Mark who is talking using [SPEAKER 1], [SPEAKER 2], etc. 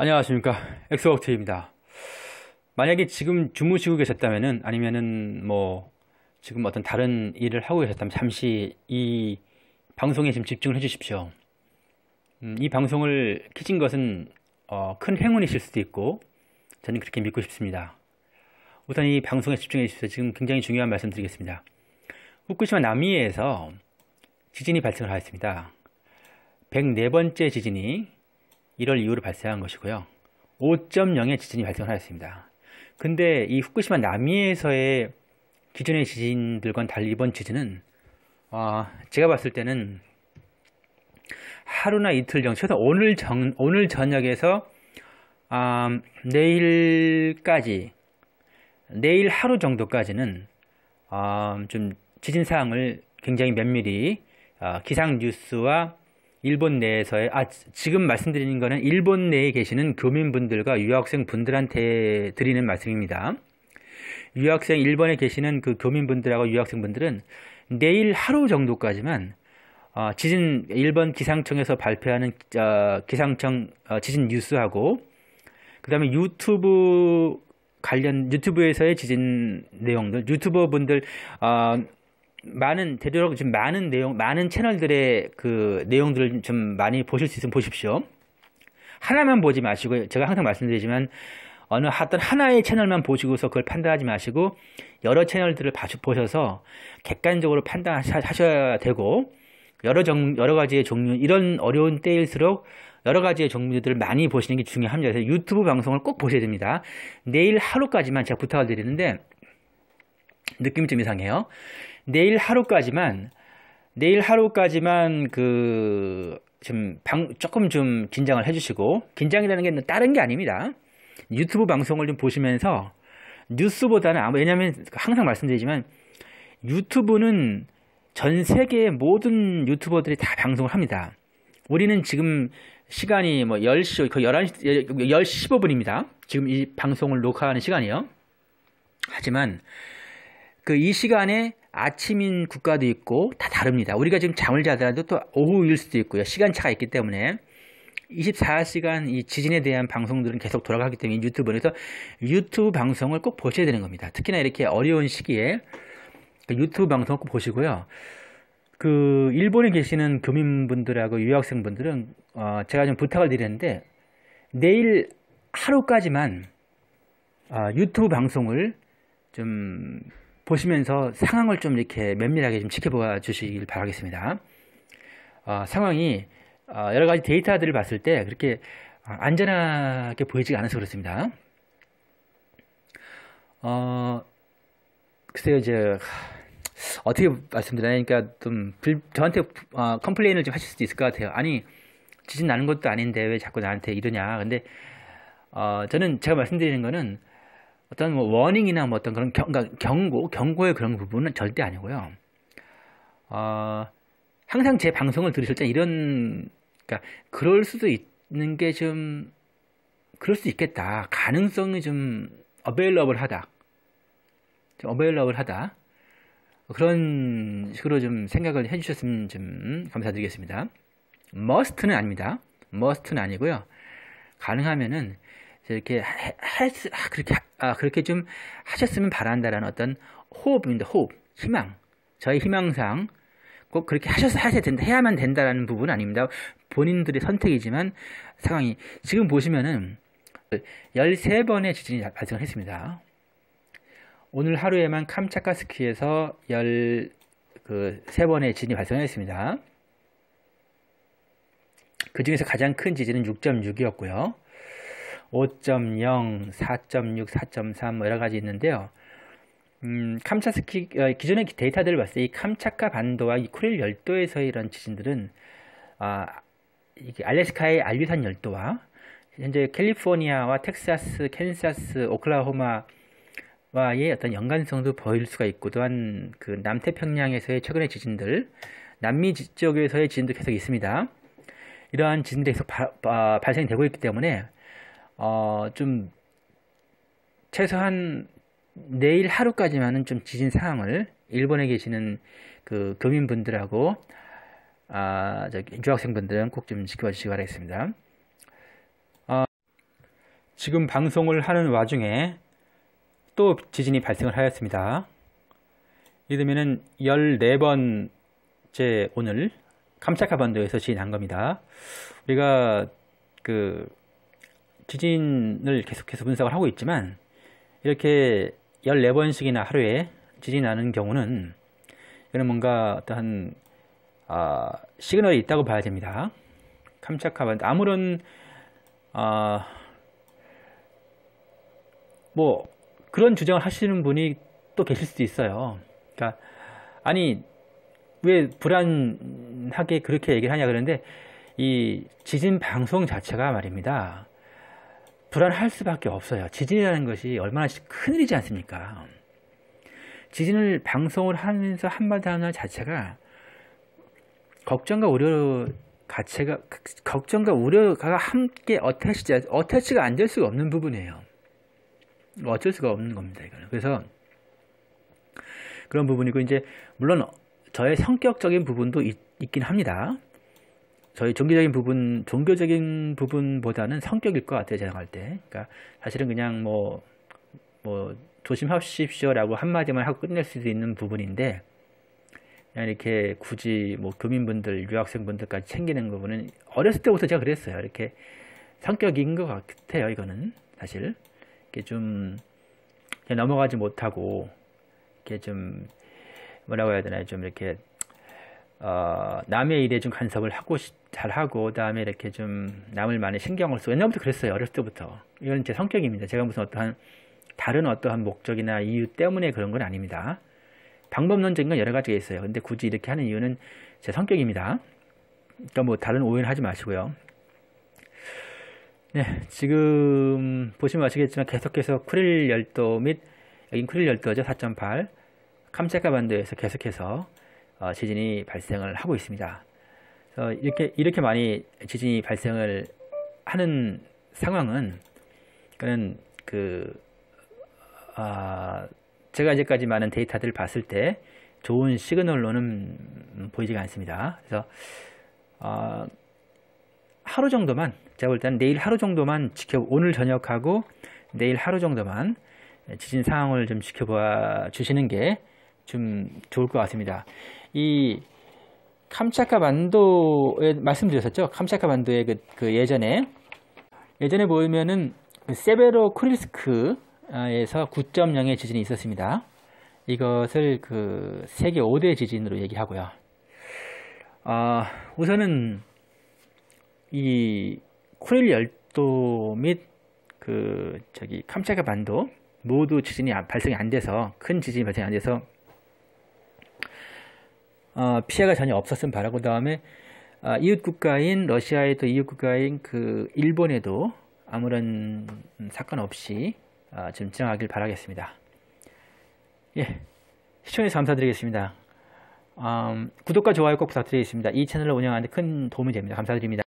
[SPEAKER 1] 안녕하십니까 엑스웍트입니다 만약에 지금 주무시고 계셨다면 아니면은 뭐 지금 어떤 다른 일을 하고 계셨다면 잠시 이 방송에 지금 집중을 해주십시오 음, 이 방송을 키친 것은 어, 큰 행운이실 수도 있고 저는 그렇게 믿고 싶습니다 우선 이 방송에 집중해 주십시오 지금 굉장히 중요한 말씀 드리겠습니다 후쿠시마 남미에서 지진이 발생을 하였습니다 104번째 지진이 이럴 이유로 발생한 것이고요. 5.0의 지진이 발생하였습니다. 근데 이 후쿠시마 남미에서의 기존의 지진들과는 달리 이번 지진은 어, 제가 봤을 때는 하루나 이틀 정도 최소 오늘 정 오늘 저녁에서 음, 내일까지 내일 하루 정도까지는 음, 좀 지진 사항을 굉장히 면밀히 어, 기상 뉴스와 일본 내에서의 아 지금 말씀드리는 거는 일본 내에 계시는 교민분들과 유학생 분들한테 드리는 말씀입니다. 유학생 일본에 계시는 그 교민분들하고 유학생분들은 내일 하루 정도까지만 어, 지진 일본 기상청에서 발표하는 어, 기상청 어, 지진 뉴스하고 그다음에 유튜브 관련 유튜브에서의 지진 내용들 유튜버 분들 어, 많은 되도록 지금 많은 내용, 많은 채널들의 그 내용들을 좀 많이 보실 수 있으면 보십시오. 하나만 보지 마시고 제가 항상 말씀드리지만 어느 어떤 하나의 채널만 보시고서 그걸 판단하지 마시고 여러 채널들을 봐 보셔서 객관적으로 판단하셔야 되고 여러 종 여러 가지의 종류 이런 어려운 때일수록 여러 가지의 종류들을 많이 보시는 게 중요합니다. 그래서 유튜브 방송을 꼭 보셔야 됩니다. 내일 하루까지만 제가 부탁을 드리는데 느낌이 좀 이상해요. 내일 하루까지만 내일 하루까지만 그 좀 방, 조금 좀 긴장을 해주시고 긴장이라는 게 다른 게 아닙니다. 유튜브 방송을 좀 보시면서 뉴스보다는 아무 왜냐하면 항상 말씀드리지만 유튜브는 전 세계의 모든 유튜버들이 다 방송을 합니다. 우리는 지금 시간이 뭐 10시, 거 11시, 10시 15분입니다. 지금 이 방송을 녹화하는 시간이요. 하지만 그이 시간에 아침인 국가도 있고 다 다릅니다. 우리가 지금 잠을 자더라도 또 오후일 수도 있고요. 시간차가 있기 때문에 24시간 이 지진에 대한 방송들은 계속 돌아가기 때문에 유튜브에서 유튜브 방송을 꼭 보셔야 되는 겁니다. 특히나 이렇게 어려운 시기에 그 유튜브 방송 꼭 보시고요. 그 일본에 계시는 교민분들하고 유학생분들은 어 제가 좀 부탁을 드리는데 내일 하루까지만 어 유튜브 방송을 좀 보시면서 상황을 좀 이렇게 면밀하게 좀 지켜봐 주시길 바라겠습니다. 어, 상황이 어, 여러 가지 데이터들을 봤을 때 그렇게 어, 안전하게 보이지 않아서 그렇습니다. 어, 글쎄요, 이제, 어떻게 말씀드려야 그니까 좀, 불, 저한테 어, 컴플레인을 좀 하실 수도 있을 것 같아요. 아니, 지진 나는 것도 아닌데 왜 자꾸 나한테 이러냐. 근데, 어, 저는 제가 말씀드리는 거는 어떤 뭐 워닝이나 뭐 어떤 그런 경, 그러니까 경고, 경고의 그런 부분은 절대 아니고요. 어, 항상 제 방송을 들으실 때 이런, 그러니까 그럴 수도 있는 게 좀, 그럴 수 있겠다. 가능성이 좀 어베일러블하다. 어베일러블하다. 그런 식으로 좀 생각을 해주셨으면 좀 감사드리겠습니다. must는 아닙니다. must는 아니고요. 가능하면은 이렇게 할 아, 그렇게 아, 그렇게 좀 하셨으면 바란다라는 어떤 호흡입니다. 호흡, 희망, 저희 희망상 꼭 그렇게 하셔서 하셔야 된다, 해야만 된다라는 부분은 아닙니다. 본인들의 선택이지만 상황이 지금 보시면은 13번의 그 지진이 발생했습니다. 오늘 하루에만 캄차카스키에서 13번의 그 지진이 발생했습니다. 그 중에서 가장 큰 지진은 6.6이었고요. 5.0, 4.6, 4.3 여러 가지 있는데요. 음, 캄차스키 어, 기존의 데이터들을 봤을 때 이 캄차카 반도와 이 쿠릴 열도에서의 이런 지진들은 아, 이게 알래스카의 알류산 열도와 현재 캘리포니아와 텍사스, 캔사스, 오클라호마와의 어떤 연관성도 보일 수가 있고 또한 그 남태평양에서의 최근의 지진들, 남미 지역에서의 지진도 계속 있습니다. 이러한 지진들이 계속 바, 바, 발생되고 있기 때문에 어, 좀 최소한 내일 하루까지만은 좀 지진 상황을 일본에 계시는 그 교민분들하고 아, 저기 유학생분들은 꼭 좀 지켜주시기 바라겠습니다. 어, 지금 방송을 하는 와중에 또 지진이 발생을 하였습니다. 이러면은 14번째 오늘 캄차카 반도에서 지진난 겁니다. 우리가 그 지진을 계속해서 분석을 하고 있지만 이렇게 14번씩이나 하루에 지진이 나는 경우는 이런 뭔가 어떠한 어, 아, 시그널이 있다고 봐야 됩니다. 캄차카반도 아무런 어, 뭐 그런 주장을 하시는 분이 또 계실 수도 있어요. 그러니까 아니 왜 불안하게 그렇게 얘기를 하냐 그러는데 이 지진 방송 자체가 말입니다. 불안할 수밖에 없어요. 지진이라는 것이 얼마나 큰일이지 않습니까? 지진을 방송을 하면서 한마디 하는 자체가 걱정과 우려 가치가 걱정과 우려가 함께 어태치 어태치가 안 될 수가 없는 부분이에요. 어쩔 수가 없는 겁니다. 이거는 그래서 그런 부분이고 이제 물론 저의 성격적인 부분도 있, 긴 합니다. 저희 종교적인 부분, 종교적인 부분보다는 성격일 것 같아요, 제가 할 때. 그러니까 사실은 그냥 뭐, 뭐, 조심하십시오라고 한마디만 하고 끝낼 수도 있는 부분인데, 그냥 이렇게 굳이 뭐 교민분들, 유학생분들까지 챙기는 부분은 어렸을 때부터 제가 그랬어요. 이렇게 성격인 것 같아요, 이거는. 사실. 이게 좀, 넘어가지 못하고, 이렇게 좀, 뭐라고 해야 되나요? 좀 이렇게 어, 남의 일에 좀 간섭을 하고 잘하고 그다음에 이렇게 좀 남을 많이 신경을 써. 고 옛날부터 그랬어요 어렸을 때부터 이건 제 성격입니다 제가 무슨 어떠한 다른 어떠한 목적이나 이유 때문에 그런 건 아닙니다 방법론적인 건 여러 가지가 있어요 근데 굳이 이렇게 하는 이유는 제 성격입니다 그러니까 뭐 다른 오해는 하지 마시고요 네 지금 보시면 아시겠지만 계속해서 쿠릴 열도 및 여긴 쿠릴 열도죠 4.8캄세카 반도에서 계속해서 어, 지진이 발생을 하고 있습니다. 이렇게 이렇게 많이 지진이 발생을 하는 상황은 그는 그 아, 제가 이제까지 많은 데이터들을 봤을 때 좋은 시그널로는 보이지가 않습니다. 그래서 어, 하루 정도만 제가 볼 때는 내일 하루 정도만 지켜 오늘 저녁하고 내일 하루 정도만 지진 상황을 좀 지켜봐 주시는 게좀 좋을 것 같습니다. 이 캄차카 반도에 말씀드렸었죠. 캄차카 반도의 그, 그 예전에 예전에 보면은 그 세베로 크리스크에서 9.0의 지진이 있었습니다. 이것을 그 세계 5대 지진으로 얘기하고요. 아, 우선은 이 쿠릴 열도 및 그 저기 캄차카 반도 모두 지진이 발생이 안 돼서 큰 지진이 발생이 안 돼서 어, 피해가 전혀 없었으면 바라고 그다음에 아, 이웃 국가인 러시아에도 이웃 국가인 그 일본에도 아무런 사건 없이 아, 증정하길 바라겠습니다. 예, 시청해주셔서 감사드리겠습니다. 음, 구독과 좋아요 꼭 부탁드리겠습니다. 이 채널을 운영하는데 큰 도움이 됩니다. 감사드립니다.